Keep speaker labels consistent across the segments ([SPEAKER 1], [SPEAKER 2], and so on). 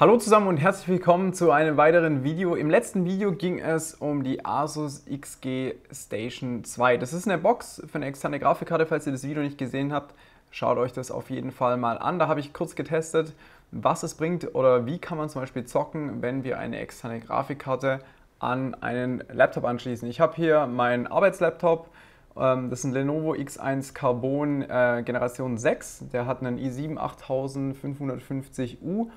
[SPEAKER 1] Hallo zusammen und herzlich willkommen zu einem weiteren Video. Im letzten Video ging es um die Asus XG Station 2. Das ist eine Box für eine externe Grafikkarte, falls ihr das Video nicht gesehen habt. Schaut euch das auf jeden Fall mal an. Da habe ich kurz getestet, was es bringt oder wie kann man zum Beispiel zocken, wenn wir eine externe Grafikkarte an einen Laptop anschließen. Ich habe hier meinen Arbeitslaptop. Ähm, das ist ein Lenovo X1 Carbon äh, Generation 6. Der hat einen i7 8550U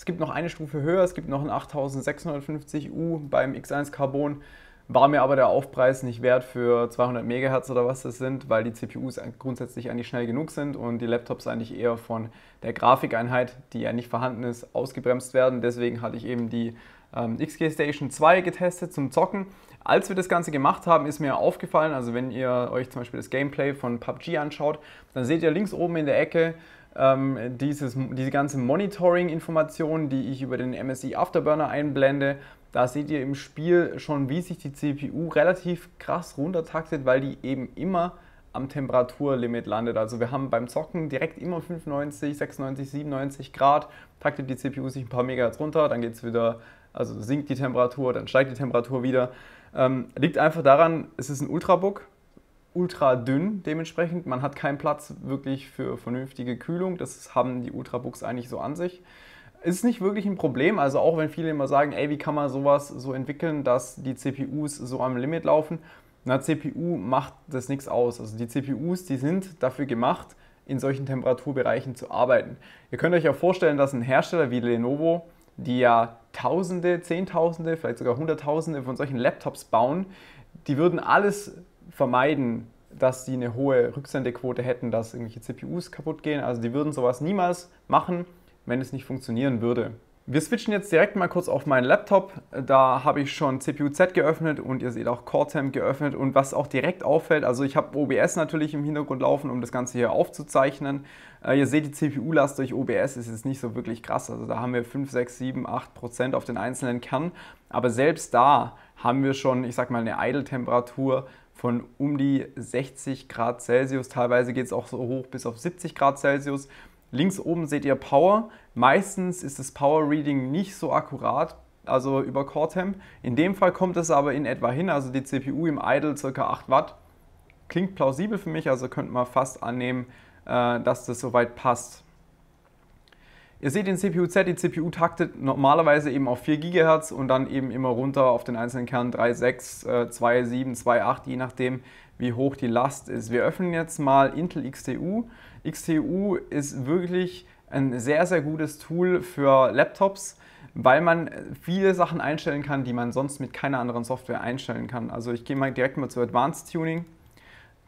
[SPEAKER 1] es gibt noch eine Stufe höher, es gibt noch einen 8650U beim X1 Carbon. War mir aber der Aufpreis nicht wert für 200 MHz oder was das sind, weil die CPUs grundsätzlich eigentlich schnell genug sind und die Laptops eigentlich eher von der Grafikeinheit, die ja nicht vorhanden ist, ausgebremst werden. Deswegen hatte ich eben die ähm, XG Station 2 getestet zum Zocken. Als wir das Ganze gemacht haben, ist mir aufgefallen, also wenn ihr euch zum Beispiel das Gameplay von PUBG anschaut, dann seht ihr links oben in der Ecke ähm, dieses, diese ganze monitoring information die ich über den MSI Afterburner einblende, da seht ihr im Spiel schon, wie sich die CPU relativ krass runtertaktet, weil die eben immer am Temperaturlimit landet. Also wir haben beim Zocken direkt immer 95, 96, 97 Grad, taktet die CPU sich ein paar Megahertz runter, dann geht es wieder, also sinkt die Temperatur, dann steigt die Temperatur wieder. Ähm, liegt einfach daran, es ist ein Ultrabook, ultra dünn dementsprechend. Man hat keinen Platz wirklich für vernünftige Kühlung. Das haben die Ultrabooks eigentlich so an sich. Ist nicht wirklich ein Problem, also auch wenn viele immer sagen, ey, wie kann man sowas so entwickeln, dass die CPUs so am Limit laufen. Na, CPU macht das nichts aus. Also die CPUs, die sind dafür gemacht, in solchen Temperaturbereichen zu arbeiten. Ihr könnt euch ja vorstellen, dass ein Hersteller wie Lenovo, die ja Tausende, Zehntausende, vielleicht sogar Hunderttausende von solchen Laptops bauen, die würden alles vermeiden, dass sie eine hohe Rücksendequote hätten, dass irgendwelche CPUs kaputt gehen. Also die würden sowas niemals machen, wenn es nicht funktionieren würde. Wir switchen jetzt direkt mal kurz auf meinen Laptop. Da habe ich schon CPU-Z geöffnet und ihr seht auch Cortem geöffnet. Und was auch direkt auffällt, also ich habe OBS natürlich im Hintergrund laufen, um das Ganze hier aufzuzeichnen. Äh, ihr seht, die CPU-Last durch OBS ist jetzt nicht so wirklich krass. Also da haben wir 5, 6, 7, 8 Prozent auf den einzelnen Kern. Aber selbst da haben wir schon, ich sag mal, eine Idle-Temperatur von um die 60 Grad Celsius. Teilweise geht es auch so hoch bis auf 70 Grad Celsius. Links oben seht ihr Power. Meistens ist das Power Reading nicht so akkurat, also über Core-Temp. In dem Fall kommt es aber in etwa hin, also die CPU im Idle ca. 8 Watt. Klingt plausibel für mich, also könnte man fast annehmen, äh, dass das soweit passt. Ihr seht den CPU-Z, die CPU taktet normalerweise eben auf 4 GHz und dann eben immer runter auf den einzelnen Kern 3, 6, 2, 7, 2, 8, je nachdem wie hoch die Last ist. Wir öffnen jetzt mal Intel XTU. XTU ist wirklich ein sehr, sehr gutes Tool für Laptops, weil man viele Sachen einstellen kann, die man sonst mit keiner anderen Software einstellen kann. Also ich gehe mal direkt mal zu Advanced Tuning.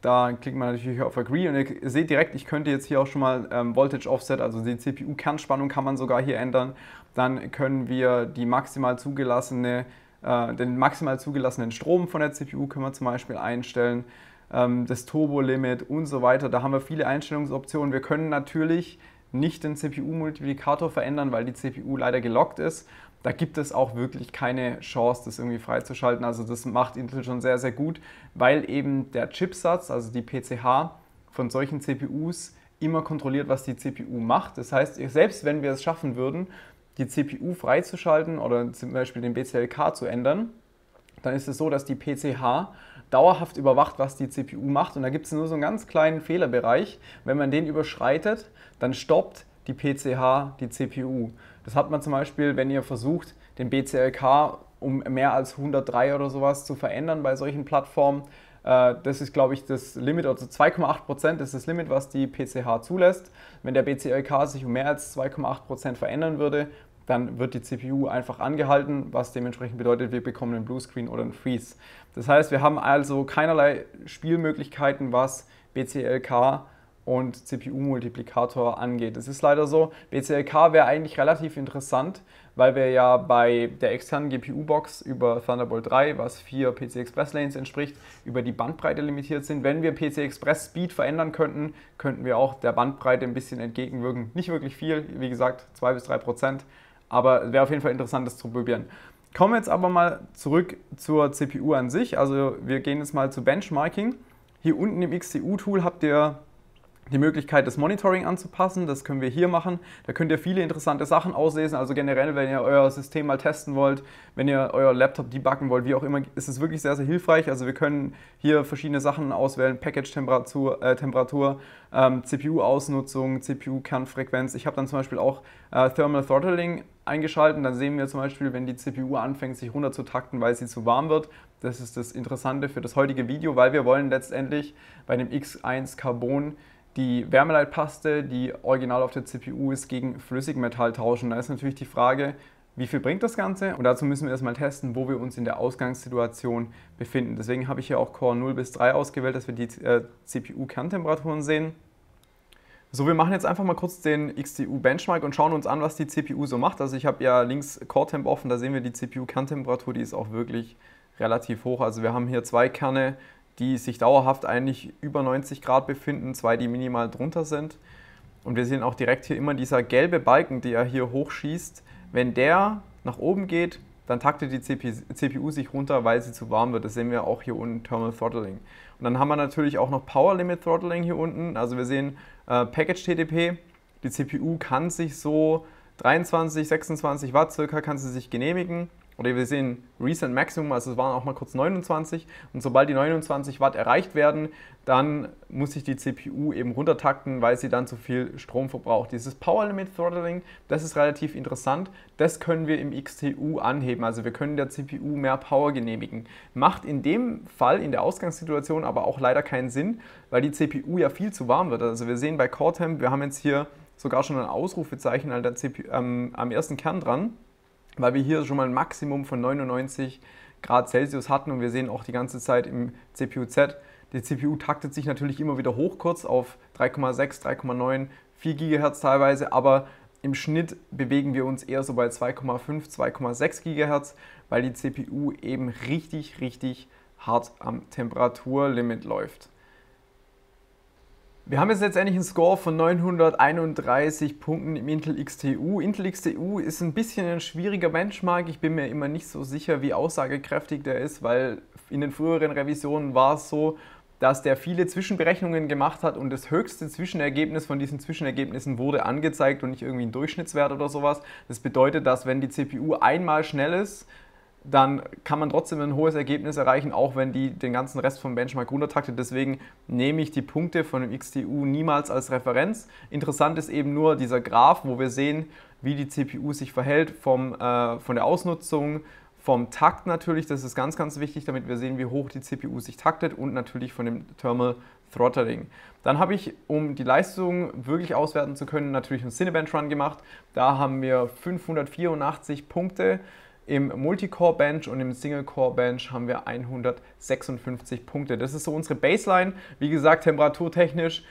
[SPEAKER 1] Da klickt man natürlich auf Agree und ihr seht direkt, ich könnte jetzt hier auch schon mal ähm, Voltage Offset, also die CPU-Kernspannung kann man sogar hier ändern. Dann können wir die maximal zugelassene, äh, den maximal zugelassenen Strom von der CPU können wir zum Beispiel einstellen, ähm, das Turbo-Limit und so weiter. Da haben wir viele Einstellungsoptionen. Wir können natürlich nicht den CPU-Multiplikator verändern, weil die CPU leider gelockt ist da gibt es auch wirklich keine Chance, das irgendwie freizuschalten. Also das macht Intel schon sehr, sehr gut, weil eben der Chipsatz, also die PCH von solchen CPUs, immer kontrolliert, was die CPU macht. Das heißt, selbst wenn wir es schaffen würden, die CPU freizuschalten oder zum Beispiel den BCLK zu ändern, dann ist es so, dass die PCH dauerhaft überwacht, was die CPU macht. Und da gibt es nur so einen ganz kleinen Fehlerbereich. Wenn man den überschreitet, dann stoppt die PCH, die CPU. Das hat man zum Beispiel, wenn ihr versucht, den BCLK um mehr als 103 oder sowas zu verändern bei solchen Plattformen. Äh, das ist, glaube ich, das Limit, also 2,8% ist das Limit, was die PCH zulässt. Wenn der BCLK sich um mehr als 2,8% verändern würde, dann wird die CPU einfach angehalten, was dementsprechend bedeutet, wir bekommen einen Bluescreen oder einen Freeze. Das heißt, wir haben also keinerlei Spielmöglichkeiten, was BCLK und CPU-Multiplikator angeht. Es ist leider so, BCLK wäre eigentlich relativ interessant, weil wir ja bei der externen GPU-Box über Thunderbolt 3, was vier PC Express Lanes entspricht, über die Bandbreite limitiert sind. Wenn wir PC Express Speed verändern könnten, könnten wir auch der Bandbreite ein bisschen entgegenwirken. Nicht wirklich viel, wie gesagt, 2 bis 3 Prozent, aber wäre auf jeden Fall interessant, das zu probieren. Kommen wir jetzt aber mal zurück zur CPU an sich. Also wir gehen jetzt mal zu Benchmarking. Hier unten im XCU-Tool habt ihr die Möglichkeit, das Monitoring anzupassen. Das können wir hier machen. Da könnt ihr viele interessante Sachen auslesen. Also generell, wenn ihr euer System mal testen wollt, wenn ihr euer Laptop debuggen wollt, wie auch immer, ist es wirklich sehr, sehr hilfreich. Also wir können hier verschiedene Sachen auswählen. Package-Temperatur, äh, Temperatur, ähm, CPU-Ausnutzung, CPU-Kernfrequenz. Ich habe dann zum Beispiel auch äh, Thermal Throttling eingeschaltet. Dann sehen wir zum Beispiel, wenn die CPU anfängt, sich runterzutakten, weil sie zu warm wird. Das ist das Interessante für das heutige Video, weil wir wollen letztendlich bei dem X1 Carbon die Wärmeleitpaste, die original auf der CPU ist, gegen Flüssigmetall tauschen. Da ist natürlich die Frage, wie viel bringt das Ganze? Und dazu müssen wir erstmal testen, wo wir uns in der Ausgangssituation befinden. Deswegen habe ich hier auch Core 0 bis 3 ausgewählt, dass wir die äh, CPU-Kerntemperaturen sehen. So, wir machen jetzt einfach mal kurz den XTU-Benchmark und schauen uns an, was die CPU so macht. Also ich habe ja links Core-Temp offen, da sehen wir die CPU-Kerntemperatur, die ist auch wirklich relativ hoch. Also wir haben hier zwei Kerne die sich dauerhaft eigentlich über 90 Grad befinden, zwei, die minimal drunter sind. Und wir sehen auch direkt hier immer dieser gelbe Balken, der hier hochschießt. Wenn der nach oben geht, dann taktet die CPU sich runter, weil sie zu warm wird. Das sehen wir auch hier unten, Thermal Throttling. Und dann haben wir natürlich auch noch Power Limit Throttling hier unten. Also wir sehen äh, Package TDP. Die CPU kann sich so 23, 26 Watt circa kann sie sich genehmigen oder wir sehen Recent Maximum, also es waren auch mal kurz 29 und sobald die 29 Watt erreicht werden, dann muss sich die CPU eben runtertakten, weil sie dann zu viel Strom verbraucht. Dieses Power Limit Throttling, das ist relativ interessant, das können wir im XTU anheben, also wir können der CPU mehr Power genehmigen. Macht in dem Fall, in der Ausgangssituation aber auch leider keinen Sinn, weil die CPU ja viel zu warm wird. Also wir sehen bei Core Temp, wir haben jetzt hier sogar schon ein Ausrufezeichen an CPU, ähm, am ersten Kern dran weil wir hier schon mal ein Maximum von 99 Grad Celsius hatten und wir sehen auch die ganze Zeit im CPU-Z, die CPU taktet sich natürlich immer wieder hoch kurz auf 3,6, 3,9, 4 GHz teilweise, aber im Schnitt bewegen wir uns eher so bei 2,5, 2,6 GHz, weil die CPU eben richtig, richtig hart am Temperaturlimit läuft. Wir haben jetzt letztendlich einen Score von 931 Punkten im Intel XTU. Intel XTU ist ein bisschen ein schwieriger Benchmark. Ich bin mir immer nicht so sicher, wie aussagekräftig der ist, weil in den früheren Revisionen war es so, dass der viele Zwischenberechnungen gemacht hat und das höchste Zwischenergebnis von diesen Zwischenergebnissen wurde angezeigt und nicht irgendwie ein Durchschnittswert oder sowas. Das bedeutet, dass wenn die CPU einmal schnell ist, dann kann man trotzdem ein hohes Ergebnis erreichen, auch wenn die den ganzen Rest vom Benchmark runtertaktet. Deswegen nehme ich die Punkte von dem XTU niemals als Referenz. Interessant ist eben nur dieser Graph, wo wir sehen, wie die CPU sich verhält vom, äh, von der Ausnutzung, vom Takt natürlich. Das ist ganz, ganz wichtig, damit wir sehen, wie hoch die CPU sich taktet und natürlich von dem Thermal Throttling. Dann habe ich, um die Leistung wirklich auswerten zu können, natürlich einen Cinebench Run gemacht. Da haben wir 584 Punkte im Multicore Bench und im Single Core Bench haben wir 156 Punkte. Das ist so unsere Baseline. Wie gesagt, temperaturtechnisch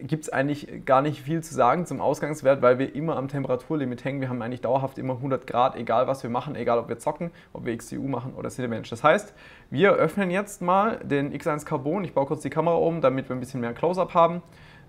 [SPEAKER 1] gibt es eigentlich gar nicht viel zu sagen zum Ausgangswert, weil wir immer am Temperaturlimit hängen. Wir haben eigentlich dauerhaft immer 100 Grad, egal was wir machen, egal ob wir zocken, ob wir XCU machen oder Citybench. Das heißt, wir öffnen jetzt mal den X1 Carbon. Ich baue kurz die Kamera um, damit wir ein bisschen mehr Close-Up haben.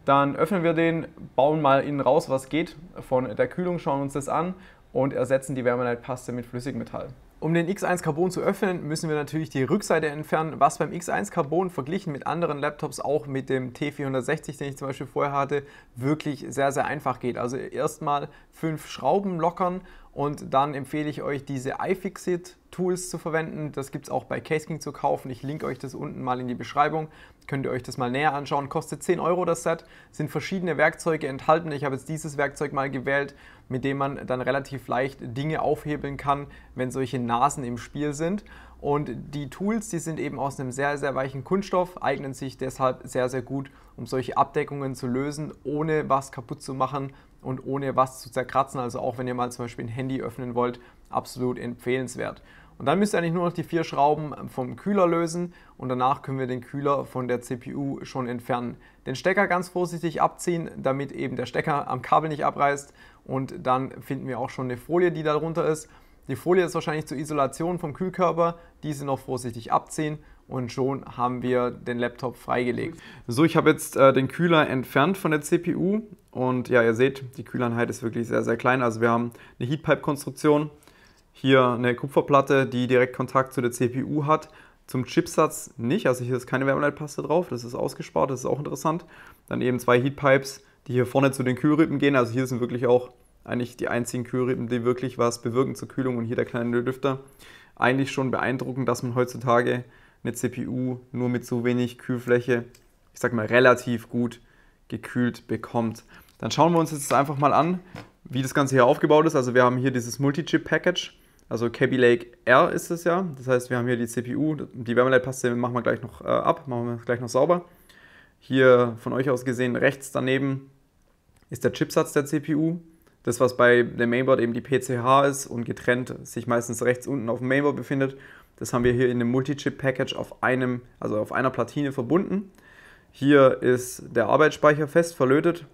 [SPEAKER 1] Dann öffnen wir den, bauen mal innen raus, was geht von der Kühlung, schauen uns das an und ersetzen die Vermanite-Paste mit Flüssigmetall. Um den X1 Carbon zu öffnen, müssen wir natürlich die Rückseite entfernen, was beim X1 Carbon verglichen mit anderen Laptops auch mit dem T460, den ich zum Beispiel vorher hatte, wirklich sehr, sehr einfach geht. Also erstmal fünf Schrauben lockern und dann empfehle ich euch, diese iFixit-Tools zu verwenden. Das gibt es auch bei Caseking zu kaufen. Ich linke euch das unten mal in die Beschreibung. Könnt ihr euch das mal näher anschauen. Kostet 10 Euro das Set. Sind verschiedene Werkzeuge enthalten. Ich habe jetzt dieses Werkzeug mal gewählt, mit dem man dann relativ leicht Dinge aufhebeln kann, wenn solche Nasen im Spiel sind. Und die Tools, die sind eben aus einem sehr, sehr weichen Kunststoff, eignen sich deshalb sehr, sehr gut, um solche Abdeckungen zu lösen, ohne was kaputt zu machen, und ohne was zu zerkratzen. Also auch wenn ihr mal zum Beispiel ein Handy öffnen wollt, absolut empfehlenswert. Und dann müsst ihr eigentlich nur noch die vier Schrauben ähm, vom Kühler lösen und danach können wir den Kühler von der CPU schon entfernen. Den Stecker ganz vorsichtig abziehen, damit eben der Stecker am Kabel nicht abreißt und dann finden wir auch schon eine Folie, die darunter ist. Die Folie ist wahrscheinlich zur Isolation vom Kühlkörper, diese noch vorsichtig abziehen und schon haben wir den Laptop freigelegt. So, ich habe jetzt äh, den Kühler entfernt von der CPU und ja, ihr seht, die Kühleinheit ist wirklich sehr, sehr klein. Also wir haben eine Heatpipe-Konstruktion, hier eine Kupferplatte, die direkt Kontakt zu der CPU hat. Zum Chipsatz nicht, also hier ist keine Wärmeleitpaste drauf, das ist ausgespart, das ist auch interessant. Dann eben zwei Heatpipes, die hier vorne zu den Kühlrippen gehen, also hier sind wirklich auch eigentlich die einzigen Kühlrippen, die wirklich was bewirken zur Kühlung und hier der kleine Lüfter. Eigentlich schon beeindruckend, dass man heutzutage eine CPU nur mit so wenig Kühlfläche, ich sag mal relativ gut gekühlt bekommt. Dann schauen wir uns jetzt einfach mal an, wie das Ganze hier aufgebaut ist. Also wir haben hier dieses Multi-Chip-Package, also Kaby Lake R ist es ja. Das heißt, wir haben hier die CPU, die Wärmeleitpaste machen wir gleich noch äh, ab, machen wir gleich noch sauber. Hier von euch aus gesehen rechts daneben ist der Chipsatz der CPU. Das, was bei der Mainboard eben die PCH ist und getrennt sich meistens rechts unten auf dem Mainboard befindet das haben wir hier in dem Multi-Chip-Package auf einem, also auf einer Platine verbunden. Hier ist der Arbeitsspeicher fest verlötet.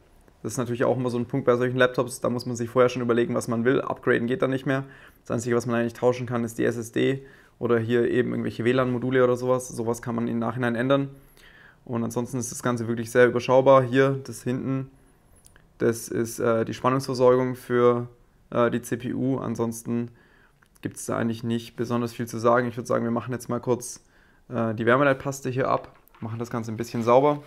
[SPEAKER 1] Das ist natürlich auch immer so ein Punkt bei solchen Laptops, da muss man sich vorher schon überlegen, was man will. Upgraden geht da nicht mehr. Das Einzige, was man eigentlich tauschen kann, ist die SSD oder hier eben irgendwelche WLAN-Module oder sowas. Sowas kann man im Nachhinein ändern. Und ansonsten ist das Ganze wirklich sehr überschaubar. Hier, das hinten, das ist äh, die Spannungsversorgung für äh, die CPU. Ansonsten gibt es da eigentlich nicht besonders viel zu sagen. Ich würde sagen, wir machen jetzt mal kurz äh, die Wärmeleitpaste hier ab, machen das Ganze ein bisschen sauber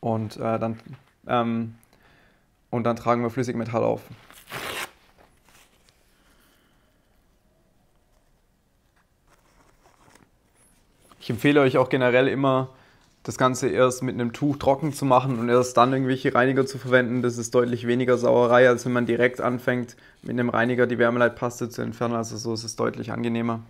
[SPEAKER 1] und, äh, dann, ähm, und dann tragen wir Flüssigmetall auf. Ich empfehle euch auch generell immer, das Ganze erst mit einem Tuch trocken zu machen und erst dann irgendwelche Reiniger zu verwenden, das ist deutlich weniger Sauerei, als wenn man direkt anfängt, mit einem Reiniger die Wärmeleitpaste zu entfernen. Also so ist es deutlich angenehmer.